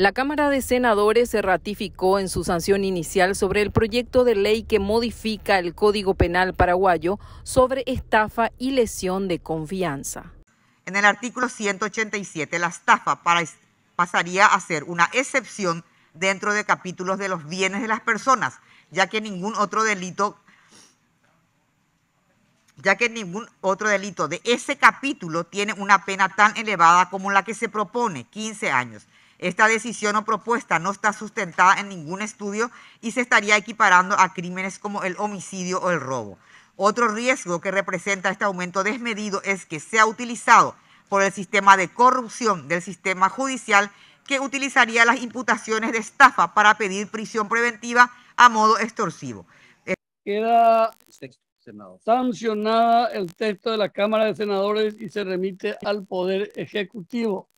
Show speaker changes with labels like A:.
A: La Cámara de Senadores se ratificó en su sanción inicial sobre el proyecto de ley que modifica el Código Penal paraguayo sobre estafa y lesión de confianza.
B: En el artículo 187, la estafa pasaría a ser una excepción dentro de capítulos de los bienes de las personas, ya que ningún otro delito ya que ningún otro delito de ese capítulo tiene una pena tan elevada como la que se propone, 15 años. Esta decisión o propuesta no está sustentada en ningún estudio y se estaría equiparando a crímenes como el homicidio o el robo. Otro riesgo que representa este aumento desmedido es que sea utilizado por el sistema de corrupción del sistema judicial que utilizaría las imputaciones de estafa para pedir prisión preventiva a modo extorsivo.
C: Queda sancionada el texto de la Cámara de Senadores y se remite al Poder Ejecutivo.